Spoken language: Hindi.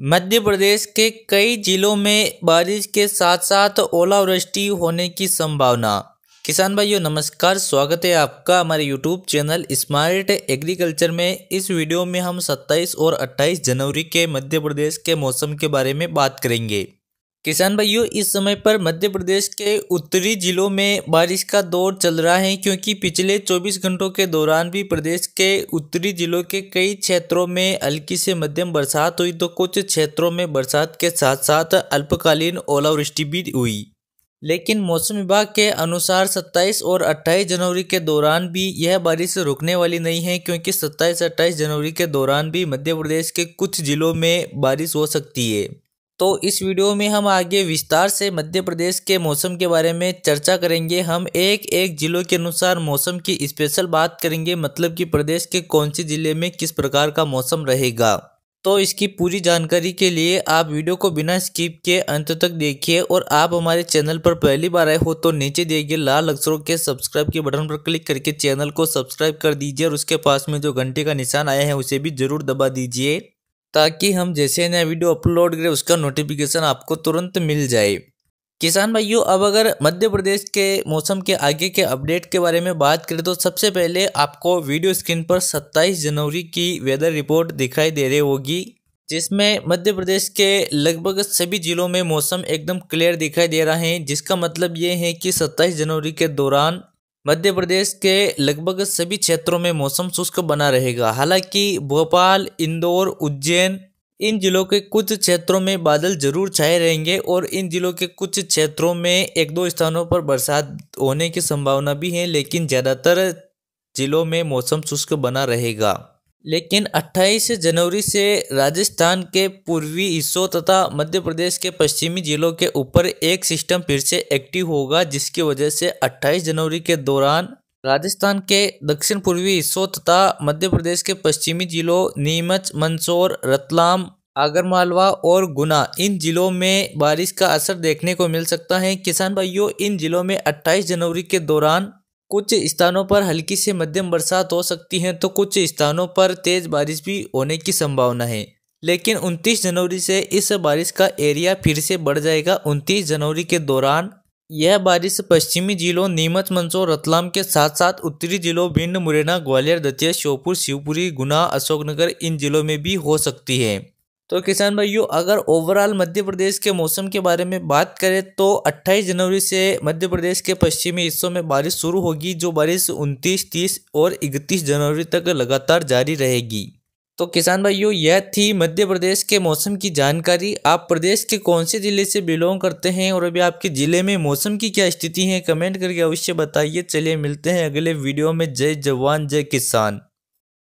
मध्य प्रदेश के कई जिलों में बारिश के साथ साथ ओलावृष्टि होने की संभावना किसान भाइयों नमस्कार स्वागत है आपका हमारे यूट्यूब चैनल स्मार्ट एग्रीकल्चर में इस वीडियो में हम 27 और 28 जनवरी के मध्य प्रदेश के मौसम के बारे में बात करेंगे किसान भाइयों इस समय पर मध्य प्रदेश के उत्तरी जिलों में बारिश का दौर चल रहा है क्योंकि पिछले 24 घंटों के दौरान भी प्रदेश के उत्तरी जिलों के कई क्षेत्रों में हल्की से मध्यम बरसात हुई तो कुछ क्षेत्रों में बरसात के साथ साथ अल्पकालीन ओलावृष्टि भी हुई लेकिन मौसम विभाग के अनुसार 27 और 28 जनवरी के दौरान भी यह बारिश रुकने वाली नहीं है क्योंकि 27-28 जनवरी के दौरान भी मध्य प्रदेश के कुछ जिलों में बारिश हो सकती है तो इस वीडियो में हम आगे विस्तार से मध्य प्रदेश के मौसम के बारे में चर्चा करेंगे हम एक एक ज़िलों के अनुसार मौसम की स्पेशल बात करेंगे मतलब कि प्रदेश के कौन से ज़िले में किस प्रकार का मौसम रहेगा तो इसकी पूरी जानकारी के लिए आप वीडियो को बिना स्किप के अंत तक देखिए और आप हमारे चैनल पर पहली बार आए हो तो नीचे दिए गए लाल अक्षरों के सब्सक्राइब के बटन पर क्लिक करके चैनल को सब्सक्राइब कर दीजिए और उसके पास में जो घंटे का निशान आया है उसे भी ज़रूर दबा दीजिए ताकि हम जैसे नया वीडियो अपलोड करें उसका नोटिफिकेशन आपको तुरंत मिल जाए किसान भाइयों अब अगर मध्य प्रदेश के मौसम के आगे के अपडेट के बारे में बात करें तो सबसे पहले आपको वीडियो स्क्रीन पर 27 जनवरी की वेदर रिपोर्ट दिखाई दे रही होगी जिसमें मध्य प्रदेश के लगभग सभी जिलों में मौसम एकदम क्लियर दिखाई दे रहा है जिसका मतलब ये है कि 27 जनवरी के दौरान मध्य प्रदेश के लगभग सभी क्षेत्रों में मौसम शुष्क बना रहेगा हालांकि भोपाल इंदौर उज्जैन इन जिलों के कुछ क्षेत्रों में बादल जरूर छाए रहेंगे और इन जिलों के कुछ क्षेत्रों में एक दो स्थानों पर बरसात होने की संभावना भी है लेकिन ज़्यादातर जिलों में मौसम शुष्क बना रहेगा लेकिन 28 जनवरी से राजस्थान के पूर्वी हिस्सों तथा मध्य प्रदेश के पश्चिमी जिलों के ऊपर एक सिस्टम फिर से एक्टिव होगा जिसकी वजह से 28 जनवरी के दौरान राजस्थान के दक्षिण पूर्वी हिस्सों तथा मध्य प्रदेश के पश्चिमी जिलों नीमच मंदसौर रतलाम आगरमालवा और गुना इन जिलों में बारिश का असर देखने को मिल सकता है किसान भाइयों इन जिलों में 28 जनवरी के दौरान कुछ स्थानों पर हल्की से मध्यम बरसात हो सकती है तो कुछ स्थानों पर तेज़ बारिश भी होने की संभावना है लेकिन 29 जनवरी से इस बारिश का एरिया फिर से बढ़ जाएगा 29 जनवरी के दौरान यह बारिश पश्चिमी जिलों नीमच मंदसौर रतलाम के साथ साथ उत्तरी जिलों भिंड मुरैना ग्वालियर दतिया श्योपुर शिवपुरी गुना अशोकनगर इन जिलों में भी हो सकती है तो किसान भाइयों अगर ओवरऑल मध्य प्रदेश के मौसम के बारे में बात करें तो 28 जनवरी से मध्य प्रदेश के पश्चिमी हिस्सों में बारिश शुरू होगी जो बारिश 29, 30 और 31 जनवरी तक लगातार जारी रहेगी तो किसान भाइयों यह थी मध्य प्रदेश के मौसम की जानकारी आप प्रदेश के कौन से ज़िले से बिलोंग करते हैं और अभी आपके ज़िले में मौसम की क्या स्थिति है कमेंट करके अवश्य बताइए चलिए मिलते हैं अगले वीडियो में जय जवान जय किसान